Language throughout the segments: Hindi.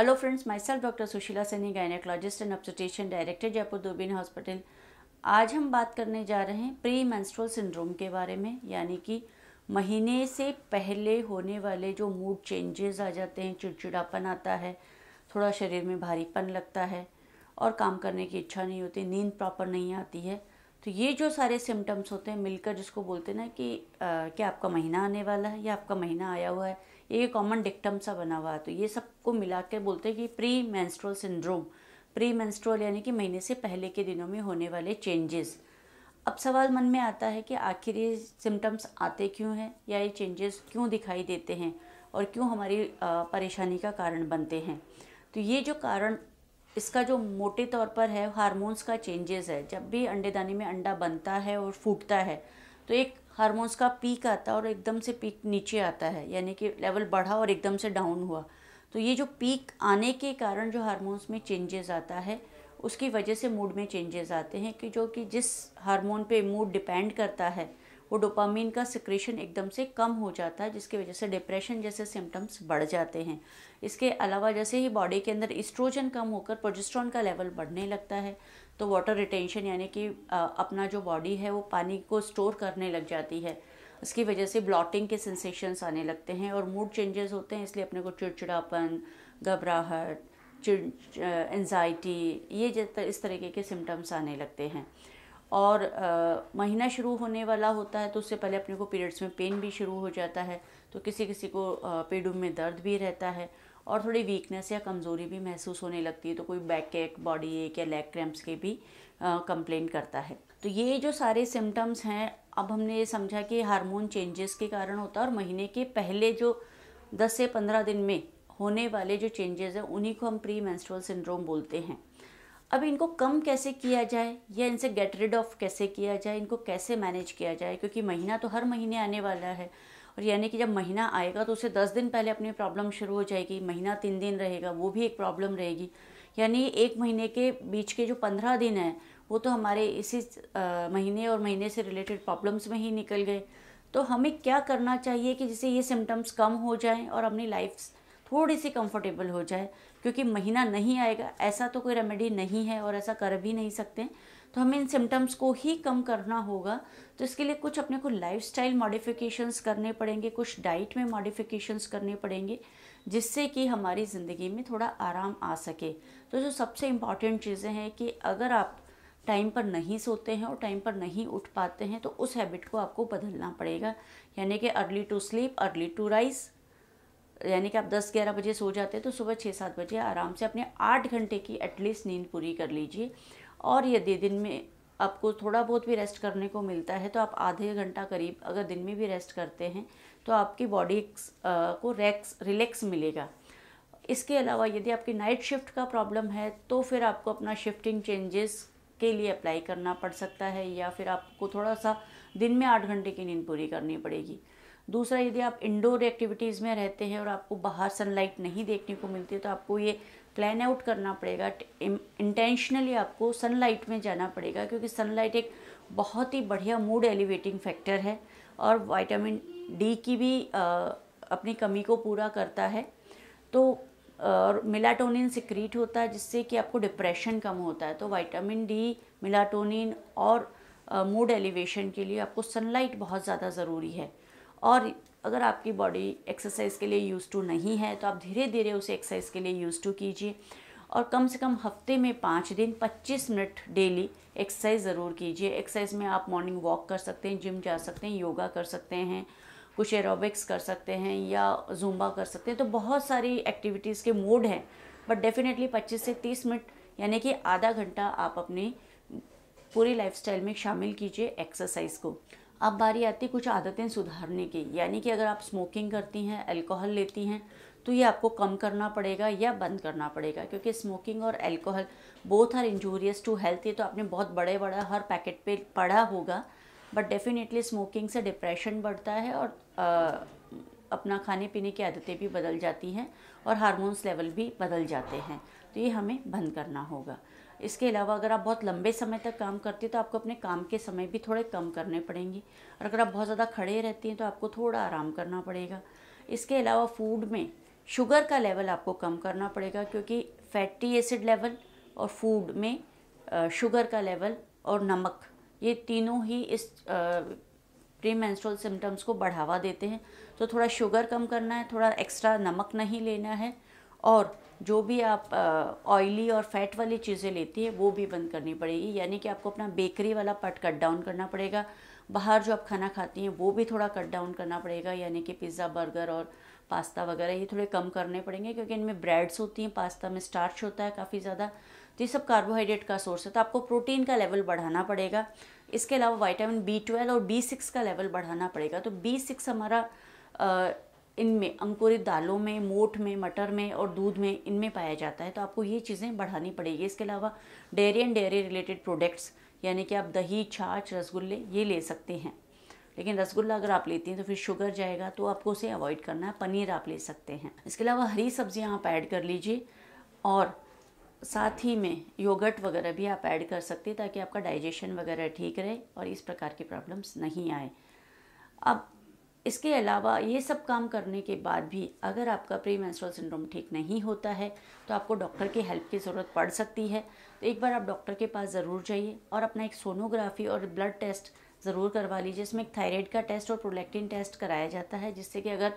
hello friends myself doctor Sushila Saini gynaecologist and obstetrician director Jaipur दूबीन हॉस्पिटल आज हम बात करने जा रहे हैं प्री मैंस्ट्रोल सिंड्रोम के बारे में यानी कि महीने से पहले होने वाले जो मूड चेंजेस आ जाते हैं चिड़चिड़ापन आता है थोड़ा शरीर में भारीपन लगता है और काम करने की इच्छा नहीं होती नींद प्रॉपर नहीं आती है तो ये जो सारे सिम्टम्स होते हैं मिलकर जिसको बोलते हैं ना कि आ, क्या आपका महीना आने वाला है या आपका महीना आया हुआ है ये कॉमन डिक्टम सा बना हुआ है तो ये सबको मिला के बोलते हैं कि premenstrual syndrome premenstrual यानी कि महीने से पहले के दिनों में होने वाले चेंजेस अब सवाल मन में आता है कि आखिर ये सिम्टम्स आते क्यों हैं या ये चेंजेस क्यों दिखाई देते हैं और क्यों हमारी परेशानी का कारण बनते हैं तो ये जो कारण इसका जो मोटे तौर पर है हारमोन्स का चेंजेस है जब भी अंडेदानी में अंडा बनता है और फूटता है तो एक हारमोन्स का पीक आता है और एकदम से पीक नीचे आता है यानी कि लेवल बढ़ा और एकदम से डाउन हुआ तो ये जो पीक आने के कारण जो हारमोन्स में चेंजेस आता है उसकी वजह से मूड में चेंजेस आते हैं कि जो कि जिस हारमोन पे मूड डिपेंड करता है वो डोपामीन का सिक्रेशन एकदम से कम हो जाता है जिसकी वजह से डिप्रेशन जैसे सिम्टम्स बढ़ जाते हैं इसके अलावा जैसे ही बॉडी के अंदर इस्ट्रोजन कम होकर प्रोजेस्ट्रॉन का लेवल बढ़ने लगता है तो वाटर रिटेंशन यानी कि अपना जो बॉडी है वो पानी को स्टोर करने लग जाती है उसकी वजह से ब्लॉटिंग के सेंसेशंस आने लगते हैं और मूड चेंजेस होते हैं इसलिए अपने को चिड़चिड़ापन घबराहट चिड़ ये इस तरीके के सिम्टम्स आने लगते हैं और आ, महीना शुरू होने वाला होता है तो उससे पहले अपने को पीरियड्स में पेन भी शुरू हो जाता है तो किसी किसी को पेडूम में दर्द भी रहता है और थोड़ी वीकनेस या कमज़ोरी भी महसूस होने लगती है तो कोई बैक एक बॉडी एक या लेग क्रैम्प्स के भी कंप्लेन करता है तो ये जो सारे सिम्टम्स हैं अब हमने ये समझा कि हार्मोन चेंजेस के कारण होता है और महीने के पहले जो दस से पंद्रह दिन में होने वाले जो चेंजेस हैं उन्हीं को हम प्री मैंस्ट्रोल सिंड्रोम बोलते हैं अब इनको कम कैसे किया जाए या इनसे गेट रिड ऑफ कैसे किया जाए इनको कैसे मैनेज किया जाए क्योंकि महीना तो हर महीने आने वाला है और यानी कि जब महीना आएगा तो उसे दस दिन पहले अपनी प्रॉब्लम शुरू हो जाएगी महीना तीन दिन रहेगा वो भी एक प्रॉब्लम रहेगी यानी एक महीने के बीच के जो पंद्रह दिन हैं वो तो हमारे इसी महीने और महीने से रिलेटेड प्रॉब्लम्स में ही निकल गए तो हमें क्या करना चाहिए कि जिससे ये सिम्टम्स कम हो जाएं और अपनी लाइफ थोड़ी सी कंफर्टेबल हो जाए क्योंकि महीना नहीं आएगा ऐसा तो कोई रेमेडी नहीं है और ऐसा कर भी नहीं सकते तो हमें इन सिम्टम्स को ही कम करना होगा तो इसके लिए कुछ अपने को लाइफ स्टाइल मॉडिफिकेशंस करने पड़ेंगे कुछ डाइट में मॉडिफिकेशंस करने पड़ेंगे जिससे कि हमारी ज़िंदगी में थोड़ा आराम आ सके तो जो सबसे इम्पॉर्टेंट चीज़ें हैं कि अगर आप टाइम पर नहीं सोते हैं और टाइम पर नहीं उठ पाते हैं तो उस हैबिट को आपको बदलना पड़ेगा यानी कि early to sleep early to rise यानी कि आप 10 ग्यारह बजे सो जाते हैं तो सुबह छः सात बजे आराम से अपने आठ घंटे की एटलीस्ट नींद पूरी कर लीजिए और यदि दिन में आपको थोड़ा बहुत भी रेस्ट करने को मिलता है तो आप आधे घंटा करीब अगर दिन में भी रेस्ट करते हैं तो आपकी बॉडी को रेक्स रिलैक्स मिलेगा इसके अलावा यदि आपकी नाइट शिफ्ट का प्रॉब्लम है तो फिर आपको अपना शिफ्टिंग चेंजेस के लिए अप्लाई करना पड़ सकता है या फिर आपको थोड़ा सा दिन में आठ घंटे की नींद पूरी करनी पड़ेगी दूसरा यदि आप इंडोर एक्टिविटीज़ में रहते हैं और आपको बाहर सनलाइट नहीं देखने को मिलती है तो आपको ये प्लान आउट करना पड़ेगा इंटेंशनली आपको सनलाइट में जाना पड़ेगा क्योंकि सनलाइट एक बहुत ही बढ़िया मूड एलिवेटिंग फैक्टर है और वाइटामिन डी की भी आ, अपनी कमी को पूरा करता है तो और मिलाटोनिन सिक्रीट होता है जिससे कि आपको डिप्रेशन कम होता है तो वाइटामिन डी मिलाटोनिन और मूड एलिवेशन के लिए आपको सनलाइट बहुत ज़्यादा ज़रूरी है और अगर आपकी बॉडी एक्सरसाइज के लिए यूज़ टू नहीं है तो आप धीरे धीरे उसे एक्सरसाइज के लिए यूज़ टू कीजिए और कम से कम हफ्ते में पाँच दिन पच्चीस मिनट डेली एक्सरसाइज ज़रूर कीजिए एक्सरसाइज में आप मॉर्निंग वॉक कर सकते हैं जिम जा सकते हैं योगा कर सकते हैं कुछ एरोबिक्स कर सकते हैं या जुम्बा कर सकते हैं तो बहुत सारी एक्टिविटीज़ के मोड हैं बट डेफिनेटली पच्चीस से तीस मिनट यानी कि आधा घंटा आप अपनी पूरी लाइफस्टाइल में शामिल कीजिए एक्सरसाइज को अब बारी आती है कुछ आदतें सुधारने की यानी कि अगर आप स्मोकिंग करती हैं अल्कोहल लेती हैं तो ये आपको कम करना पड़ेगा या बंद करना पड़ेगा क्योंकि स्मोकिंग और alcohol both are injurious to health ये तो आपने बहुत बड़े बड़ा हर पैकेट पे पढ़ा होगा बट डेफिनेटली स्मोकिंग से डिप्रेशन बढ़ता है और आ, अपना खाने पीने की आदतें भी बदल जाती हैं और हारमोन्स लेवल भी बदल जाते हैं तो ये हमें बंद करना होगा इसके अलावा अगर आप बहुत लंबे समय तक काम करती हैं तो आपको अपने काम के समय भी थोड़े कम करने पड़ेंगे और अगर आप बहुत ज़्यादा खड़े रहती हैं तो आपको थोड़ा आराम करना पड़ेगा इसके अलावा फूड में शुगर का लेवल आपको कम करना पड़ेगा क्योंकि फैटी एसिड लेवल और फूड में शुगर का लेवल और नमक ये तीनों ही इस प्री मेंस्ट्रुअल सिम्टम्स को बढ़ावा देते हैं तो थोड़ा शुगर कम करना है थोड़ा एक्स्ट्रा नमक नहीं लेना है और जो भी आप ऑयली और फैट वाली चीज़ें लेती हैं वो भी बंद करनी पड़ेगी यानी कि आपको अपना बेकरी वाला पार्ट कट डाउन करना पड़ेगा बाहर जो आप खाना खाती हैं वो भी थोड़ा कट डाउन करना पड़ेगा यानी कि पिज़्ज़ा बर्गर और पास्ता वगैरह ये थोड़े कम करने पड़ेंगे क्योंकि इनमें ब्रेड्स होती हैं पास्ता में स्टार्च होता है काफ़ी ज़्यादा तो ये सब कार्बोहाइड्रेट का सोर्स है तो आपको प्रोटीन का लेवल बढ़ाना पड़ेगा इसके अलावा वाइटामिन बी ट्वेल्व और बी सिक्स का लेवल बढ़ाना पड़ेगा तो बी सिक्स हमारा इनमें अंकुरित दालों में मोठ में मटर में और दूध में इनमें पाया जाता है तो आपको ये चीज़ें बढ़ानी पड़ेगी इसके अलावा dairy and dairy related products यानी कि आप दही छाछ रसगुल्ले ये ले सकते हैं लेकिन रसगुल्ला अगर आप लेती हैं तो फिर शुगर जाएगा तो आपको उसे अवॉइड करना है पनीर आप ले सकते हैं इसके अलावा हरी सब्जियाँ आप ऐड कर लीजिए और साथ ही में योगर्ट वगैरह भी आप ऐड कर सकते हैं ताकि आपका डाइजेशन वगैरह ठीक रहे और इस प्रकार की प्रॉब्लम्स नहीं आए अब इसके अलावा ये सब काम करने के बाद भी अगर आपका प्री मेंस्ट्रुअल सिंड्रोम ठीक नहीं होता है तो आपको डॉक्टर की हेल्प की ज़रूरत पड़ सकती है तो एक बार आप डॉक्टर के पास ज़रूर जाइए और अपना एक सोनोग्राफी और ब्लड टेस्ट ज़रूर करवा लीजिए इसमें एक थायराइड का टेस्ट और प्रोलैक्टिन टेस्ट कराया जाता है जिससे कि अगर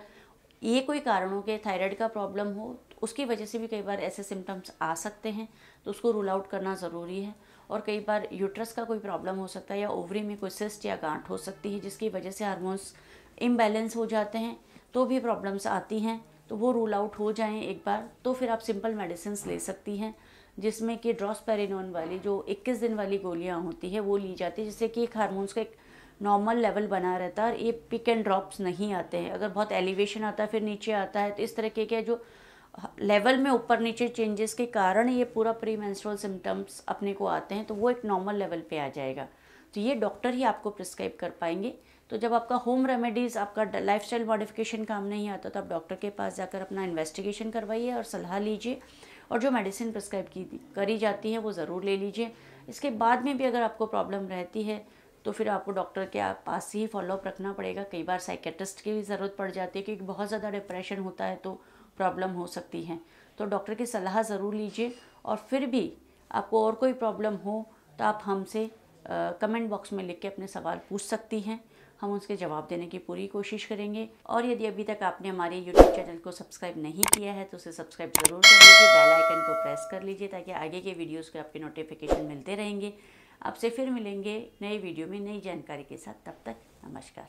ये कोई कारणों के थायराइड का प्रॉब्लम हो तो उसकी वजह से भी कई बार ऐसे सिम्टम्स आ सकते हैं तो उसको रूल आउट करना ज़रूरी है और कई बार यूट्रस का कोई प्रॉब्लम हो सकता है या ओवरी में कोई सिस्ट या गांठ हो सकती है जिसकी वजह से हार्मोन्स इम्बैलेंस हो जाते हैं तो भी प्रॉब्लम्स आती हैं तो वो रूल आउट हो जाएं एक बार तो फिर आप सिंपल मेडिसिन ले सकती हैं जिसमें कि ड्रॉसपेरिनोन वाली जो 21 दिन वाली गोलियां होती है वो ली जाती है जिससे कि एक हारमोन्स का एक नॉर्मल लेवल बना रहता है और ये पिक एंड ड्रॉप्स नहीं आते हैं अगर बहुत एलिवेशन आता है फिर नीचे आता है तो इस तरीके के जो लेवल में ऊपर नीचे चेंजेस के कारण ये पूरा प्री मेंस्ट्रुअल सिम्टम्स अपने को आते हैं तो वो एक नॉर्मल लेवल पर आ जाएगा तो ये डॉक्टर ही आपको प्रिस्क्राइब कर पाएंगे तो जब आपका होम रेमेडीज़ आपका लाइफ स्टाइल मॉडिफिकेशन काम नहीं आता तो आप डॉक्टर के पास जाकर अपना इन्वेस्टिगेशन करवाइए और सलाह लीजिए और जो मेडिसिन प्रिस्क्राइब की करी जाती है वो ज़रूर ले लीजिए इसके बाद में भी अगर आपको प्रॉब्लम रहती है तो फिर आपको डॉक्टर के आप पास ही फॉलोअप रखना पड़ेगा कई बार साइकेट्रिस्ट की भी ज़रूरत पड़ जाती है क्योंकि बहुत ज़्यादा डिप्रेशन होता है तो प्रॉब्लम हो सकती है तो डॉक्टर की सलाह ज़रूर लीजिए और फिर भी आपको और कोई प्रॉब्लम हो तो आप हमसे कमेंट बॉक्स में लिख के अपने सवाल पूछ सकती हैं हम उसके जवाब देने की पूरी कोशिश करेंगे और यदि अभी तक आपने हमारे यूट्यूब चैनल को सब्सक्राइब नहीं किया है तो उसे सब्सक्राइब ज़रूर कर लीजिए बेल आइकन को प्रेस कर लीजिए ताकि आगे के वीडियोज़ के आपके नोटिफिकेशन मिलते रहेंगे आपसे फिर मिलेंगे नए वीडियो में नई जानकारी के साथ तब तक नमस्कार